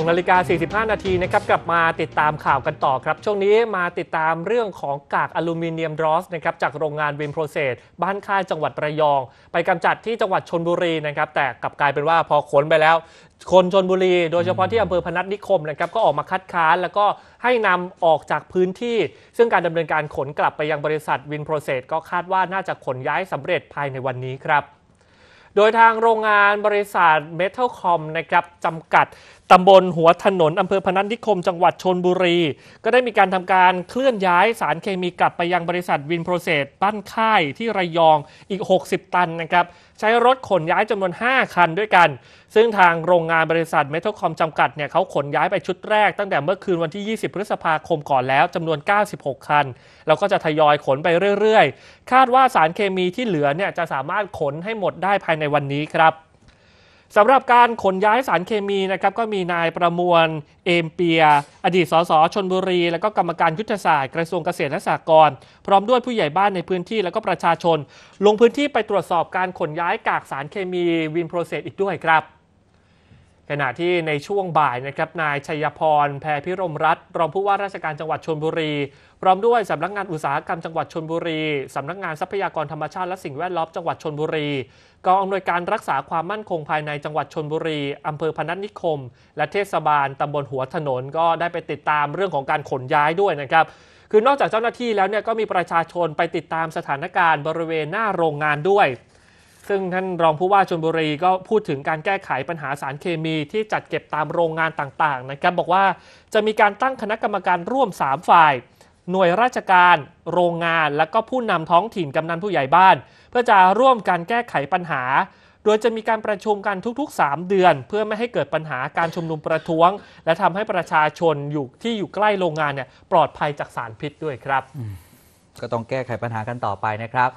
6นาฬิกา 45 นาทีนะครับกลับมาติดตามข่าวกันต่อครับ ช่วงนี้มาติดตามเรื่องของกากอลูมิเนียมรอสนะครับจากโรงงานวิมโปรเซสบ้านค่ายจังหวัดระยองไปกำจัดที่จังหวัดชนบุรีนะครับแต่กลับกลายเป็นว่าพอขนไปแล้ว คนชนบุรีโดยเฉพาะที่อำเภอพนัสนิคมนะครับก็ออกมาคัดค้านแล้วก็ให้นำออกจากพื้นที่ ซึ่งการดำเนินการขนกลับไปยังบริษัทวินโปรเซสก็คาดว่าน่าจะขนย้ายสำเร็จภายในวันนี้ครับ โดยทางโรงงานบริษัท Metalcom นะครับจำกัดตำบลหัวถนน อำเภอพนัสนิคมจังหวัดชนบุรี ก็ได้มีการทำการเคลื่อนย้ายสารเคมีกลับไปยังบริษัทวินโปรเซสบ้านค่ายที่ระยองอีก 60 ตันนะครับ ใช้รถขนย้ายจำนวน 5 คันด้วยกัน ซึ่งทางโรงงานบริษัทเมทัลคอมจำกัดเนี่ยเขาขนย้ายไปชุดแรกตั้งแต่เมื่อคืนวันที่ 20 พฤษภาคมก่อนแล้วจำนวน 96 คัน แล้วก็จะทยอยขนไปเรื่อยๆคาดว่าสารเคมีที่เหลือเนี่ยจะสามารถขนให้หมดได้ภายในวันนี้ครับสำหรับการขนย้ายสารเคมีนะครับ ก็มีนายประมวลเอมเปีย อดีต สสชนบุรีและก็กรรมการยุทธศาสตร์กระทรวงเกษตร และสหกรณ์พร้อมด้วยผู้ใหญ่บ้านในพื้นที่และก็ประชาชน ลงพื้นที่ไปตรวจสอบการขนย้ายกากสารเคมีวินโปรเซสอีกด้วยครับขณะที่ในช่วงบ่ายนะครับนายชัยพร แพรพิรมรัตน์รองผู้ว่าราชการจังหวัดชลบุรีพร้อมด้วยสำนักงานอุตสาหกรรมจังหวัดชลบุรีสำนักงานทรัพยากรธรรมชาติและสิ่งแวดล้อมจังหวัดชลบุรีกองอำนวยการรักษาความมั่นคงภายในจังหวัดชลบุรีอำเภอพนัสนิคม และเทศบาลตำบลหัวถนนก็ได้ไปติดตามเรื่องของการขนย้ายด้วยนะครับ คือนอกจากเจ้าหน้าที่แล้วเนี่ยก็มีประชาชนไปติดตามสถานการณ์บริเวณหน้าโรงงานด้วยซึ่งท่านรองผู้ว่าชนบุรีก็พูดถึงการแก้ไขปัญหาสารเคมีที่จัดเก็บตามโรงงานต่างๆนะครับบอกว่าจะมีการตั้งคณะกรรมการร่วม 3ฝ่าย หน่วยราชการโรงงาน และก็ผู้นำท้องถิ่นกำนันผู้ใหญ่บ้าน เพื่อจะร่วมการแก้ไขปัญหา โดยจะมีการประชุมกันทุกๆ 3 เดือน เพื่อไม่ให้เกิดปัญหาการชุมนุมประท้วง และทำให้ประชาชนอยู่ที่อยู่ใกล้โรงงานเนี่ยปลอดภัยจากสารพิษด้วยครับก็ต้องแก้ไขปัญหากันต่อไปนะครับ